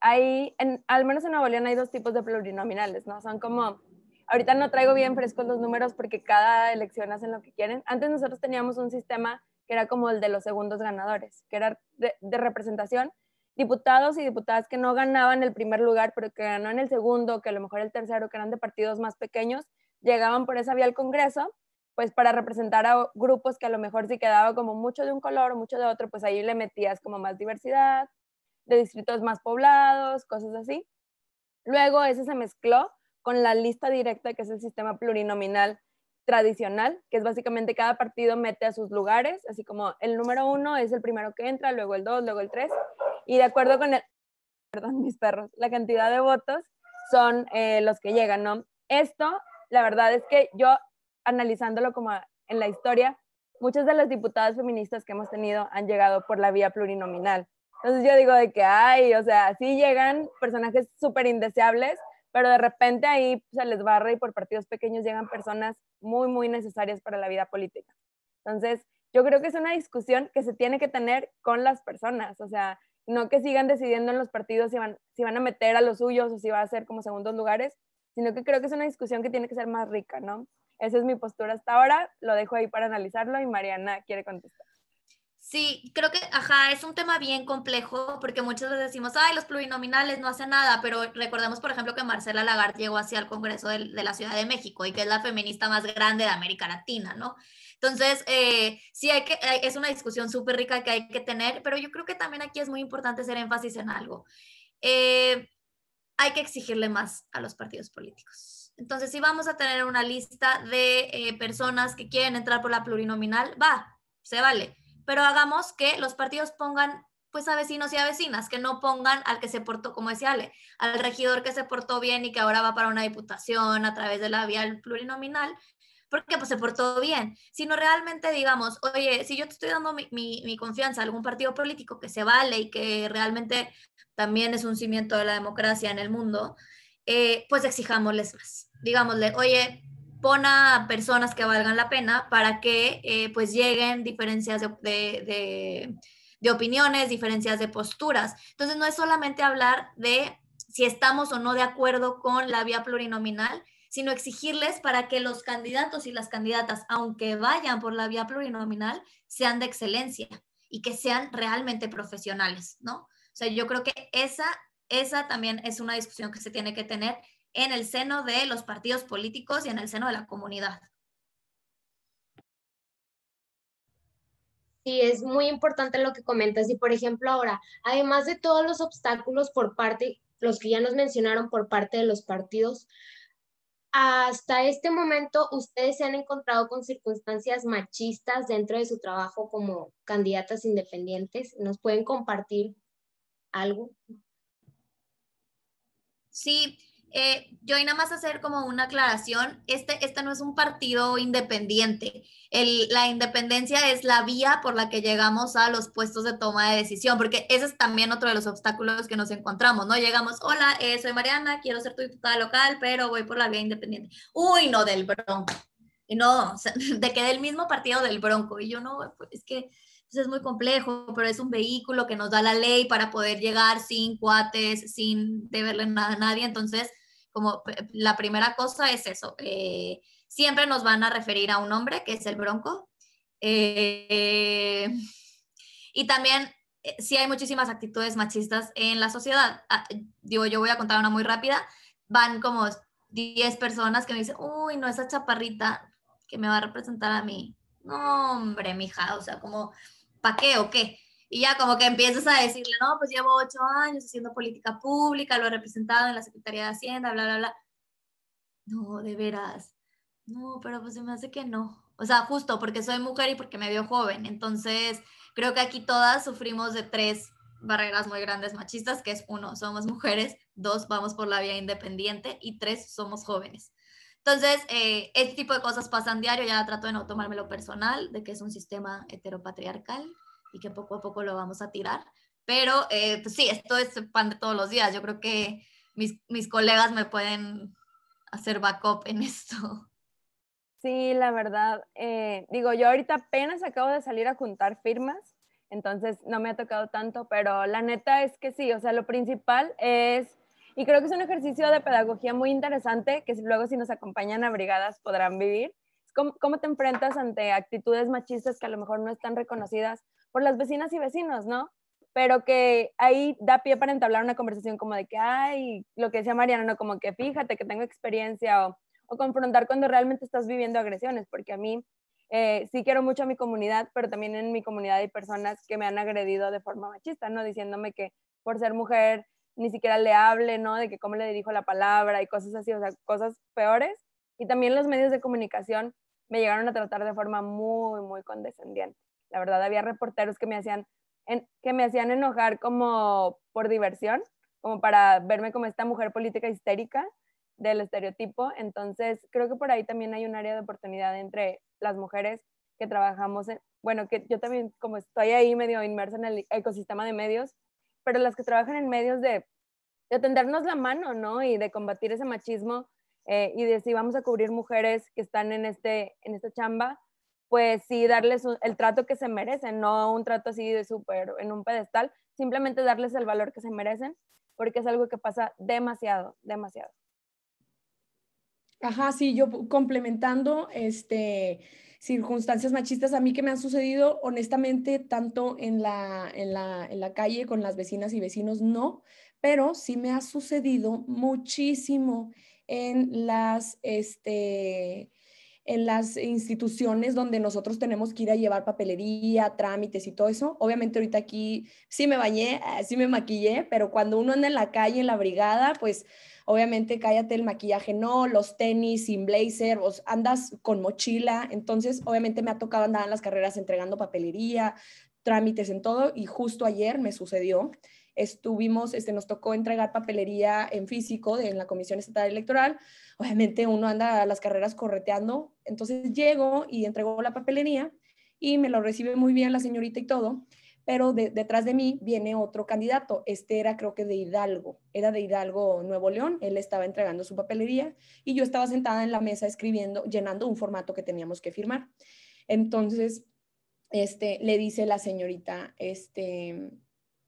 al menos en Nuevo León hay dos tipos de plurinominales, ¿no? Son como, ahorita no traigo bien frescos los números porque cada elección hacen lo que quieren. Antes nosotros teníamos un sistema que era como el de los segundos ganadores, que era de, representación, diputados y diputadas que no ganaban el primer lugar, pero que en el segundo, que a lo mejor el tercero, que eran de partidos más pequeños, llegaban por esa vía al Congreso, pues para representar a grupos que a lo mejor si quedaba como mucho de un color o mucho de otro, pues ahí le metías como más diversidad, de distritos más poblados, cosas así. Luego eso se mezcló con la lista directa, que es el sistema plurinominal tradicional, que es básicamente cada partido mete a sus lugares, así como el número uno es el primero que entra, luego el dos, luego el tres, y de acuerdo con el, perdón, mis perros, la cantidad de votos son eh, los que llegan, ¿no? Esto, la verdad es que yo, analizándolo como en la historia, muchas de las diputadas feministas que hemos tenido han llegado por la vía plurinominal. Entonces yo digo de que, hay, o sea, sí llegan personajes súper indeseables, pero de repente ahí se les barre y por partidos pequeños llegan personas muy, muy necesarias para la vida política. Entonces, yo creo que es una discusión que se tiene que tener con las personas, o sea, no que sigan decidiendo en los partidos si van, si van a meter a los suyos o si va a ser como segundos lugares, sino que creo que es una discusión que tiene que ser más rica, ¿no? Esa es mi postura hasta ahora, lo dejo ahí para analizarlo y Mariana quiere contestar. Sí, creo que, ajá, es un tema bien complejo porque muchas veces decimos, ay, los plurinominales no hacen nada, pero recordemos, por ejemplo, que Marcela Lagarde llegó hacia el Congreso de, la Ciudad de México y que es la feminista más grande de América Latina, ¿no? Entonces, eh, sí, hay que, es una discusión súper rica que hay que tener, pero yo creo que también aquí es muy importante hacer énfasis en algo. Eh, hay que exigirle más a los partidos políticos. Entonces, si vamos a tener una lista de eh, personas que quieren entrar por la plurinominal, va, se vale pero hagamos que los partidos pongan pues a vecinos y a vecinas, que no pongan al que se portó, como decía Ale, al regidor que se portó bien y que ahora va para una diputación a través de la vía plurinominal, porque pues se portó bien, sino realmente digamos, oye, si yo te estoy dando mi, confianza a algún partido político que se vale y que realmente también es un cimiento de la democracia en el mundo, eh, pues exijámosles más. Digámosle, oye, pon a personas que valgan la pena para que eh, pues lleguen diferencias de, de, de, de, opiniones, diferencias de posturas. Entonces no es solamente hablar de si estamos o no de acuerdo con la vía plurinominal, sino exigirles para que los candidatos y las candidatas, aunque vayan por la vía plurinominal, sean de excelencia y que sean realmente profesionales, ¿no? O sea, yo creo que esa, esa también es una discusión que se tiene que tener en el seno de los partidos políticos y en el seno de la comunidad. Sí, es muy importante lo que comentas y por ejemplo ahora, además de todos los obstáculos por parte, los que ya nos mencionaron por parte de los partidos, hasta este momento ustedes se han encontrado con circunstancias machistas dentro de su trabajo como candidatas independientes. ¿Nos pueden compartir algo? Sí, eh, yo ahí nada más hacer como una aclaración, este, esta no es un partido independiente. la independencia es la vía por la que llegamos a los puestos de toma de decisión, porque ese es también otro de los obstáculos que nos encontramos, ¿no? Llegamos, hola, eh, soy Mariana, quiero ser tu diputada local, pero voy por la vía independiente. Uy, no, del bronco. Y no, de que del mismo partido del bronco. Y yo no, pues, es que pues, es muy complejo, pero es un vehículo que nos da la ley para poder llegar sin cuates, sin deberle nada a nadie. Entonces, como la primera cosa es eso, eh, siempre nos van a referir a un hombre que es el bronco. Eh, y también eh, si hay muchísimas actitudes machistas en la sociedad. Ah, digo, yo voy a contar una muy rápida. Van como 10 personas que me dicen, uy, no, esa chaparrita que me va a representar a mí. No, hombre, mija, o sea, como, ¿pa' qué o qué? Y ya como que empiezas a decirle, no, pues llevo ocho años haciendo política pública, lo he representado en la Secretaría de Hacienda, bla, bla, bla. No, de veras. No, pero pues se me hace que no. O sea, justo porque soy mujer y porque me veo joven. Entonces, creo que aquí todas sufrimos de tres barreras muy grandes machistas, que es uno, somos mujeres, dos, vamos por la vía independiente y tres, somos jóvenes. Entonces, eh, este tipo de cosas pasan diario, ya trato de no tomármelo personal, de que es un sistema heteropatriarcal y que poco a poco lo vamos a tirar. Pero eh, pues sí, esto es pan de todos los días. Yo creo que mis, mis colegas me pueden hacer backup en esto. Sí, la verdad. Eh, digo, yo ahorita apenas acabo de salir a juntar firmas, entonces no me ha tocado tanto, pero la neta es que sí, o sea, lo principal es, y creo que es un ejercicio de pedagogía muy interesante, que luego si nos acompañan a brigadas podrán vivir, cómo te enfrentas ante actitudes machistas que a lo mejor no están reconocidas por las vecinas y vecinos, ¿no? Pero que ahí da pie para entablar una conversación como de que, ay, lo que decía Mariana, ¿no? Como que fíjate que tengo experiencia o, confrontar cuando realmente estás viviendo agresiones, porque a mí eh, sí quiero mucho a mi comunidad, pero también en mi comunidad hay personas que me han agredido de forma machista, ¿no? Diciéndome que por ser mujer ni siquiera le hable, ¿no? De que cómo le dirijo la palabra y cosas así, o sea, cosas peores. Y también los medios de comunicación me llegaron a tratar de forma muy, muy condescendiente. La verdad, había reporteros que me hacían, en, que me hacían enojar como por diversión, como para verme como esta mujer política histérica del estereotipo. Entonces, creo que por ahí también hay un área de oportunidad entre las mujeres que trabajamos, en, bueno, que yo también como estoy ahí medio inmersa en el ecosistema de medios, pero las que trabajan en medios de, de tendernos la mano, ¿no? Y de combatir ese machismo eh, y de si vamos a cubrir mujeres que están en, este, en esta chamba, pues sí darles el trato que se merecen, no un trato así de súper en un pedestal, simplemente darles el valor que se merecen, porque es algo que pasa demasiado, demasiado. Ajá, sí, yo complementando, este, circunstancias machistas a mí que me han sucedido, honestamente, tanto en la, en la, en la calle con las vecinas y vecinos, no, pero sí me ha sucedido muchísimo en las, este, en las instituciones donde nosotros tenemos que ir a llevar papelería, trámites y todo eso. Obviamente ahorita aquí sí me bañé, ah, sí me maquillé, pero cuando uno anda en la calle, en la brigada, pues obviamente cállate el maquillaje, no, los tenis sin blazer, vos andas con mochila. Entonces, obviamente me ha tocado andar en las carreras entregando papelería, trámites en todo y justo ayer me sucedió estuvimos, este, nos tocó entregar papelería en físico en la Comisión Estatal Electoral. Obviamente uno anda a las carreras correteando, entonces llego y entregó la papelería y me lo recibe muy bien la señorita y todo, pero detrás de mí viene otro candidato, este era creo que de Hidalgo, era de Hidalgo Nuevo León, él estaba entregando su papelería y yo estaba sentada en la mesa escribiendo, llenando un formato que teníamos que firmar. Entonces, este, le dice la señorita, este,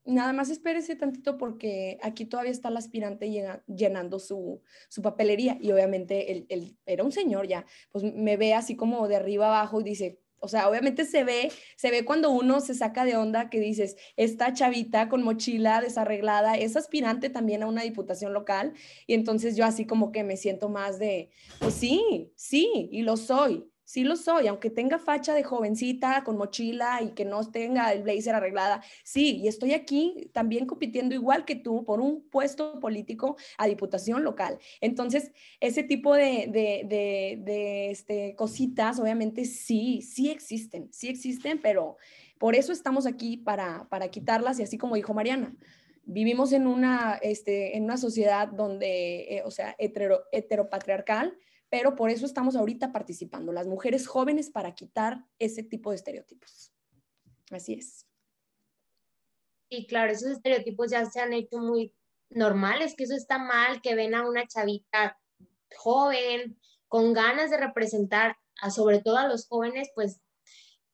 nada más espérese tantito porque aquí todavía está el aspirante llenando su, papelería y obviamente era un señor ya, pues me ve así como de arriba abajo y dice, o sea, obviamente se ve, se ve cuando uno se saca de onda que dices, esta chavita con mochila desarreglada es aspirante también a una diputación local y entonces yo así como que me siento más de, pues sí, sí, y lo soy, sí lo soy, aunque tenga facha de jovencita con mochila y que no tenga el blazer arreglada, sí, y estoy aquí también compitiendo igual que tú por un puesto político a diputación local. Entonces, ese tipo de, de, este, cositas, obviamente, sí, sí existen, sí existen, pero por eso estamos aquí, para, quitarlas y así como dijo Mariana, vivimos en una, este, en una sociedad donde, eh, o sea, hetero, heteropatriarcal, pero por eso estamos ahorita participando, las mujeres jóvenes, para quitar ese tipo de estereotipos. Así es. Y claro, esos estereotipos ya se han hecho muy normales, que eso está mal, que ven a una chavita joven, con ganas de representar sobre todo a los jóvenes, pues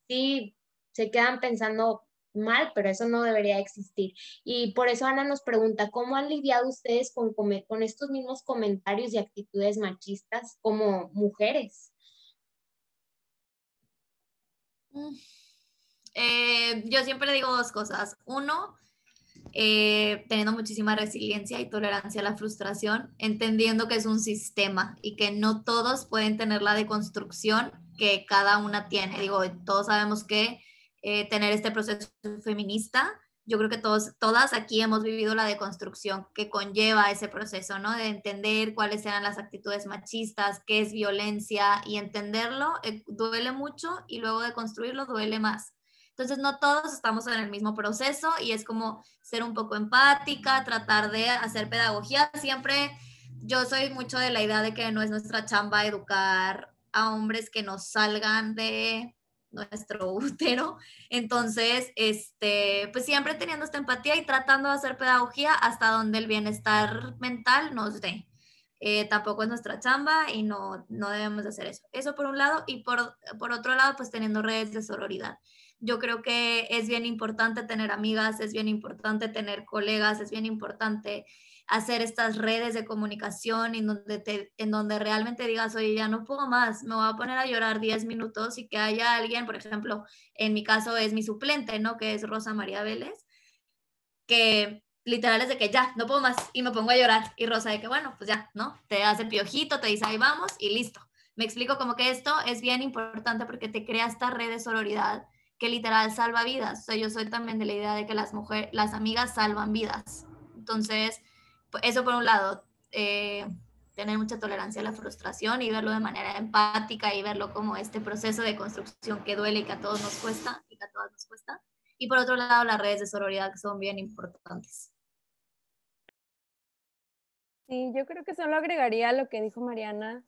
sí, se quedan pensando mal, pero eso no debería existir. Y por eso Ana nos pregunta, ¿cómo han lidiado ustedes con, con estos mismos comentarios y actitudes machistas como mujeres? Mm, eh, yo siempre digo dos cosas. Uno, eh, teniendo muchísima resiliencia y tolerancia a la frustración, entendiendo que es un sistema y que no todos pueden tener la deconstrucción que cada una tiene. Digo, todos sabemos que eh, tener este proceso feminista. Yo creo que todos, todas aquí hemos vivido la deconstrucción que conlleva ese proceso, ¿no? De entender cuáles eran las actitudes machistas, qué es violencia y entenderlo eh, duele mucho y luego de construirlo duele más. Entonces, no todos estamos en el mismo proceso y es como ser un poco empática, tratar de hacer pedagogía. Siempre yo soy mucho de la idea de que no es nuestra chamba educar a hombres que nos salgan de nuestro útero. Entonces, este, pues siempre teniendo esta empatía y tratando de hacer pedagogía hasta donde el bienestar mental nos dé. Eh, tampoco es nuestra chamba y no, no debemos hacer eso. Eso por un lado y por, por otro lado, pues teniendo redes de sororidad. Yo creo que es bien importante tener amigas, es bien importante tener colegas, es bien importante hacer estas redes de comunicación en donde, en donde realmente digas, oye, ya no puedo más, me voy a poner a llorar 10 minutos y que haya alguien, por ejemplo, en mi caso es mi suplente, ¿no? Que es Rosa María Vélez, que literal es de que ya, no puedo más y me pongo a llorar. Y Rosa de que, bueno, pues ya, ¿no? Te hace el piojito, te dice, ahí vamos y listo. Me explico como que esto es bien importante porque te crea esta red de sororidad que literal salva vidas. O sea, yo soy también de la idea de que las mujeres, las amigas salvan vidas. Entonces, eso por un lado, eh, tener mucha tolerancia a la frustración y verlo de manera empática y verlo como este proceso de construcción que duele y que a todos nos cuesta y a todas nos cuesta. Y por otro lado, las redes de sororidad que son bien importantes. Sí, yo creo que solo agregaría lo que dijo Mariana,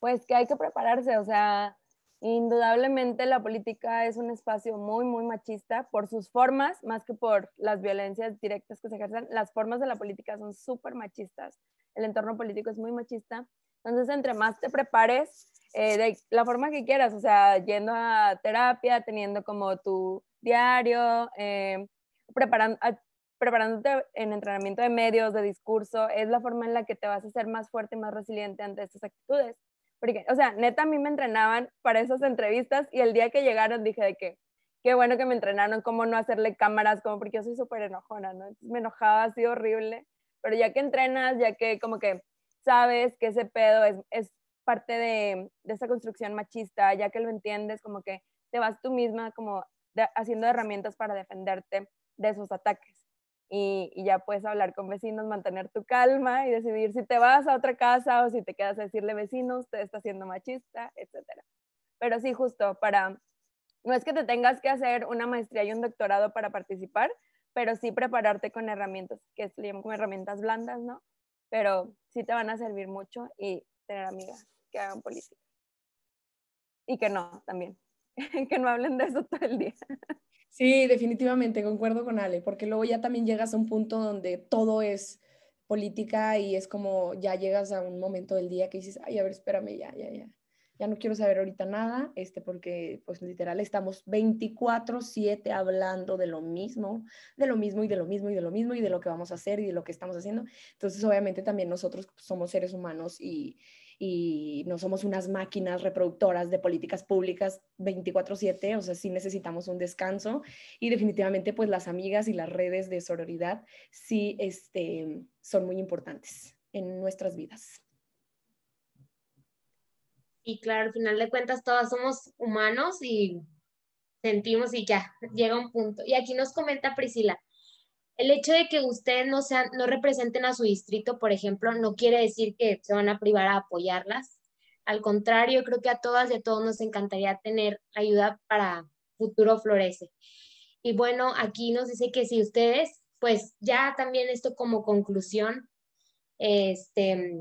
pues que hay que prepararse, o sea, Indudablemente la política es un espacio muy, muy machista por sus formas, más que por las violencias directas que se ejercen. Las formas de la política son súper machistas. El entorno político es muy machista. Entonces, entre más te prepares eh, de la forma que quieras, o sea, yendo a terapia, teniendo como tu diario, eh, preparándote en entrenamiento de medios, de discurso, es la forma en la que te vas a hacer más fuerte y más resiliente ante estas actitudes o sea, neta, a mí me entrenaban para esas entrevistas y el día que llegaron dije de que, qué bueno que me entrenaron, cómo no hacerle cámaras, como porque yo soy súper enojona, ¿no? me enojaba así horrible, pero ya que entrenas, ya que como que sabes que ese pedo es, parte de, esa construcción machista, ya que lo entiendes, como que te vas tú misma como haciendo herramientas para defenderte de esos ataques y, ya puedes hablar con vecinos, mantener tu calma y decidir si te vas a otra casa o si te quedas a decirle vecinos usted está siendo machista, etc. Pero sí, justo para, no es que te tengas que hacer una maestría y un doctorado para participar, pero sí prepararte con herramientas, que es como herramientas blandas, ¿no? Pero sí te van a servir mucho y tener amigas que hagan política. Y que no, también. que no hablen de eso todo el día. Sí, definitivamente, concuerdo con Ale, porque luego ya también llegas a un punto donde todo es política y es como ya llegas a un momento del día que dices, ay, a ver, espérame, ya, ya, ya, ya no quiero saber ahorita nada, este, porque pues literal estamos 24/7 hablando de lo mismo, de lo mismo y de lo mismo y de lo mismo y de lo que vamos a hacer y de lo que estamos haciendo. Entonces, obviamente también nosotros somos seres humanos y, y no somos unas máquinas reproductoras de políticas públicas 24/7, o sea, sí necesitamos un descanso y definitivamente pues las amigas y las redes de sororidad sí este, son muy importantes en nuestras vidas. Y claro, al final de cuentas todas somos humanos y sentimos y ya, llega un punto. Y aquí nos comenta Priscila, el hecho de que ustedes no, sean, no representen a su distrito, por ejemplo, no quiere decir que se van a privar a apoyarlas. Al contrario, creo que a todas y a todos nos encantaría tener ayuda para Futuro Florece. Y bueno, aquí nos dice que si ustedes, pues ya también esto como conclusión, este,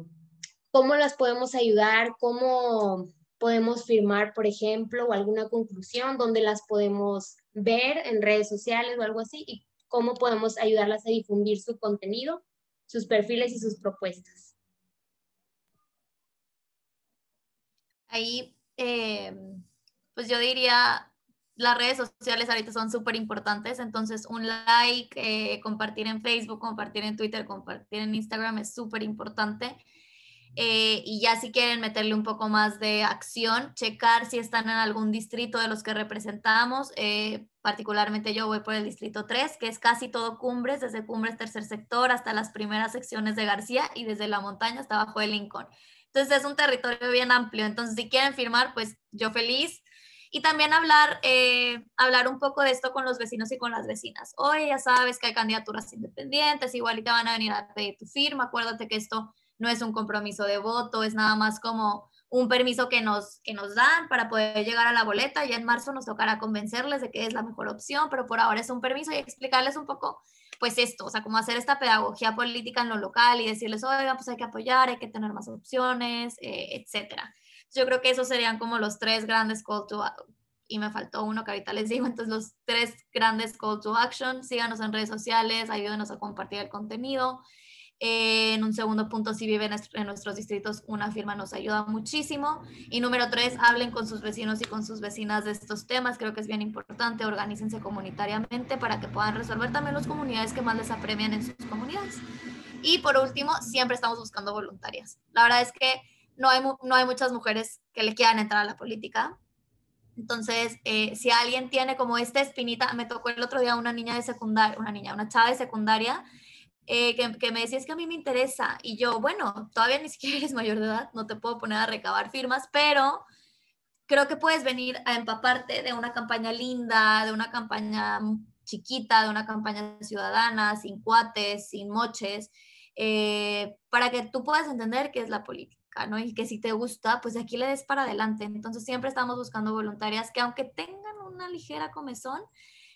cómo las podemos ayudar, cómo podemos firmar, por ejemplo, o alguna conclusión, donde las podemos ver en redes sociales o algo así, y cómo podemos ayudarlas a difundir su contenido, sus perfiles y sus propuestas. Ahí, em, pues yo diría, las redes sociales ahorita son súper importantes, entonces un like, eh, compartir en Facebook, compartir en Twitter, compartir en Instagram es súper importante. Eh, y ya si quieren meterle un poco más de acción, checar si están en algún distrito de los que representamos, eh, Particularmente yo voy por el distrito 3, que es casi todo cumbres, desde cumbres tercer sector hasta las primeras secciones de García y desde la montaña hasta abajo de Lincoln. Entonces es un territorio bien amplio. Entonces si quieren firmar, pues yo feliz. Y también hablar, eh, hablar un poco de esto con los vecinos y con las vecinas. Hoy ya sabes que hay candidaturas independientes, igual te van a venir a pedir tu firma. Acuérdate que esto no es un compromiso de voto, es nada más como un permiso que nos, que nos dan para poder llegar a la boleta. Ya en marzo nos tocará convencerles de que es la mejor opción, pero por ahora es un permiso y explicarles un poco, pues esto, o sea, cómo hacer esta pedagogía política en lo local y decirles, oiga, pues hay que apoyar, hay que tener más opciones, eh, etcétera. Yo creo que esos serían como los tres grandes call to y me faltó uno que ahorita les digo, entonces los tres grandes call to action, síganos en redes sociales, ayúdenos a compartir el contenido, en un segundo punto, si viven en nuestros distritos, una firma nos ayuda muchísimo. Y número tres, hablen con sus vecinos y con sus vecinas de estos temas. Creo que es bien importante. Organícense comunitariamente para que puedan resolver también las comunidades que más les apremian en sus comunidades. Y por último, siempre estamos buscando voluntarias. La verdad es que no hay, no hay muchas mujeres que le quieran entrar a la política. Entonces, eh, si alguien tiene como esta espinita, me tocó el otro día una niña de secundaria, una niña, una chava de secundaria eh, que, me decías que a mí me interesa. Y yo, bueno, todavía ni siquiera eres mayor de edad, no te puedo poner a recabar firmas, pero creo que puedes venir a empaparte de una campaña linda, de una campaña chiquita, de una campaña ciudadana, sin cuates, sin moches, eh, para que tú puedas entender qué es la política, ¿no? Y que si te gusta, pues de aquí le des para adelante. Entonces siempre estamos buscando voluntarias que aunque tengan una ligera comezón,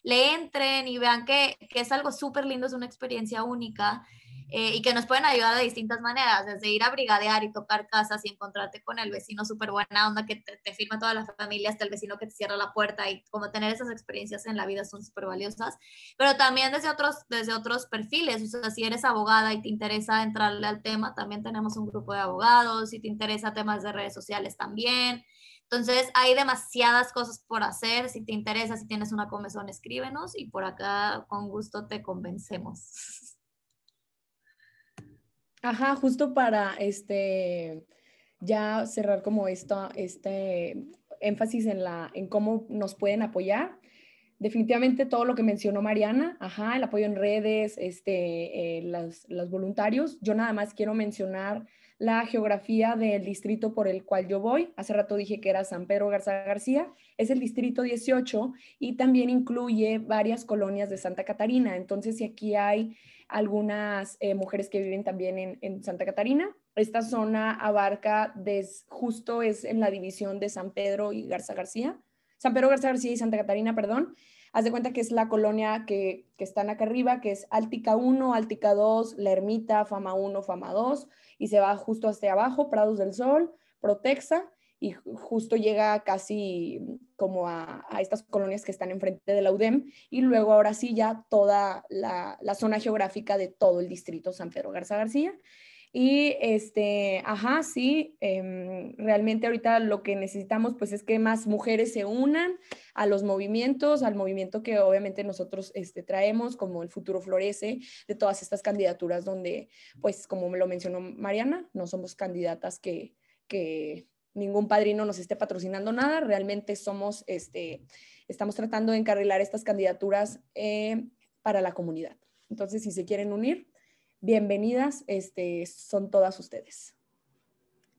le entren y vean que, que es algo súper lindo, es una experiencia única. Eh, y que nos pueden ayudar de distintas maneras, desde ir a brigadear y tocar casas y encontrarte con el vecino súper buena onda que te, te, firma toda la familia, hasta el vecino que te cierra la puerta y como tener esas experiencias en la vida son súper valiosas, pero también desde otros, desde otros perfiles, o sea, si eres abogada y te interesa entrarle al tema, también tenemos un grupo de abogados, si te interesa temas de redes sociales también. Entonces, hay demasiadas cosas por hacer. Si te interesa, si tienes una comezón, escríbenos y por acá con gusto te convencemos. Ajá, justo para este ya cerrar como esto, este énfasis en la en cómo nos pueden apoyar. Definitivamente todo lo que mencionó Mariana, ajá, el apoyo en redes, este, eh, los voluntarios. Yo nada más quiero mencionar la geografía del distrito por el cual yo voy. Hace rato dije que era San Pedro Garza García, es el distrito 18 y también incluye varias colonias de Santa Catarina. Entonces, si aquí hay algunas eh, mujeres que viven también en, Santa Catarina, esta zona abarca, des, justo es en la división de San Pedro y Garza García, San Pedro Garza García y Santa Catarina, perdón, Haz de cuenta que es la colonia que, que están acá arriba, que es Altica 1, Altica 2, La Ermita, Fama 1, Fama 2, y se va justo hacia abajo, Prados del Sol, Protexa, y justo llega casi como a, estas colonias que están enfrente de la UDEM y luego ahora sí ya toda la, la zona geográfica de todo el distrito San Pedro Garza García y este, ajá, sí, em, realmente ahorita lo que necesitamos pues es que más mujeres se unan a los movimientos, al movimiento que obviamente nosotros este, traemos, como el futuro florece, de todas estas candidaturas donde, pues como me lo mencionó Mariana, no somos candidatas que, que ningún padrino nos esté patrocinando nada, realmente somos, este, estamos tratando de encarrilar estas candidaturas eh, para la comunidad. Entonces, si se quieren unir, bienvenidas este, son todas ustedes.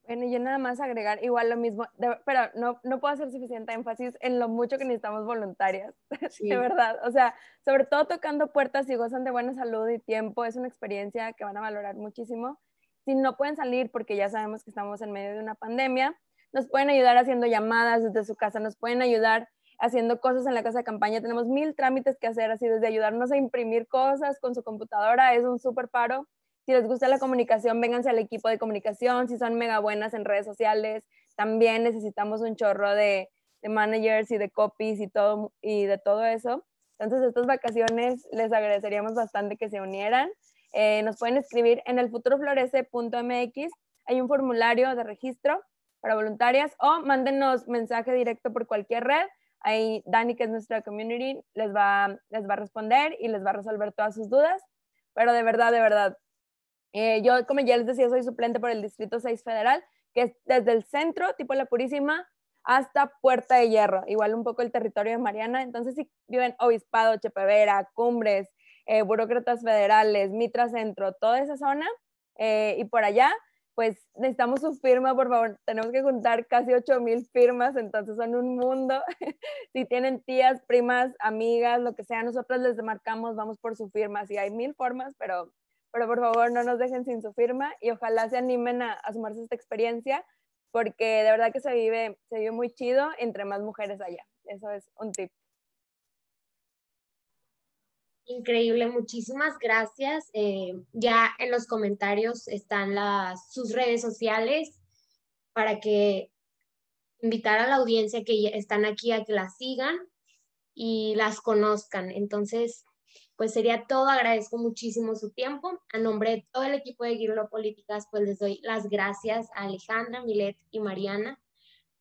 Bueno, yo nada más agregar igual lo mismo, pero no, puedo hacer suficiente énfasis en lo mucho que necesitamos voluntarias, de verdad. O sea, sobre todo tocando puertas y gozan de buena salud y tiempo, es una experiencia que van a valorar muchísimo. Si no pueden salir, porque ya sabemos que estamos en medio de una pandemia, nos pueden ayudar haciendo llamadas desde su casa, nos pueden ayudar haciendo cosas en la casa de campaña. Tenemos mil trámites que hacer, así desde ayudarnos a imprimir cosas con su computadora, es un súper paro. Si les gusta la comunicación, vénganse al equipo de comunicación. Si son mega buenas en redes sociales, también necesitamos un chorro de, managers y de copies y, todo, y de todo eso. Entonces, estas vacaciones les agradeceríamos bastante que se unieran. Eh, nos pueden escribir en el elfuturoflorece.mx. Hay un formulario de registro para voluntarias o mándenos mensaje directo por cualquier red Ahí Dani, que es nuestra community, les va, les va a responder y les va a resolver todas sus dudas. Pero de verdad, de verdad, eh, yo como ya les decía, soy suplente por el Distrito 6 Federal, que es desde el centro, tipo La Purísima, hasta Puerta de Hierro, igual un poco el territorio de Mariana. Entonces, si viven Obispado, Chepevera, Cumbres, eh, Burócratas Federales, Mitra Centro, toda esa zona eh, y por allá, pues necesitamos su firma, por favor. Tenemos que juntar casi 8 mil firmas, entonces son un mundo. si tienen tías, primas, amigas, lo que sea, nosotros les marcamos, vamos por su firma. si hay mil formas, pero, pero por favor no nos dejen sin su firma y ojalá se animen a, sumarse a esta experiencia, porque de verdad que se vive, se vive muy chido entre más mujeres allá. Eso es un tip. Increíble, muchísimas gracias. Eh, ya en los comentarios están las, sus redes sociales para que invitar a la audiencia que están aquí a que las sigan y las conozcan. Entonces, pues sería todo. Agradezco muchísimo su tiempo. A nombre de todo el equipo de Girlo Políticas, pues les doy las gracias a Alejandra, Milet y Mariana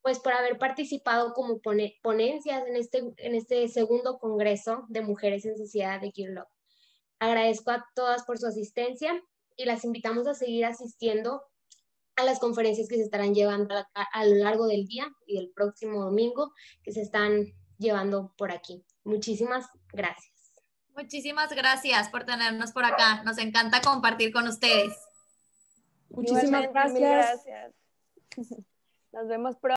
pues por haber participado como ponencias en este, en este segundo Congreso de Mujeres en Sociedad de Kirlov. Agradezco a todas por su asistencia y las invitamos a seguir asistiendo a las conferencias que se estarán llevando a, lo largo del día y del próximo domingo que se están llevando por aquí. Muchísimas gracias. Muchísimas gracias por tenernos por acá. Nos encanta compartir con ustedes. Muchísimas gracias. gracias. Nos vemos pronto.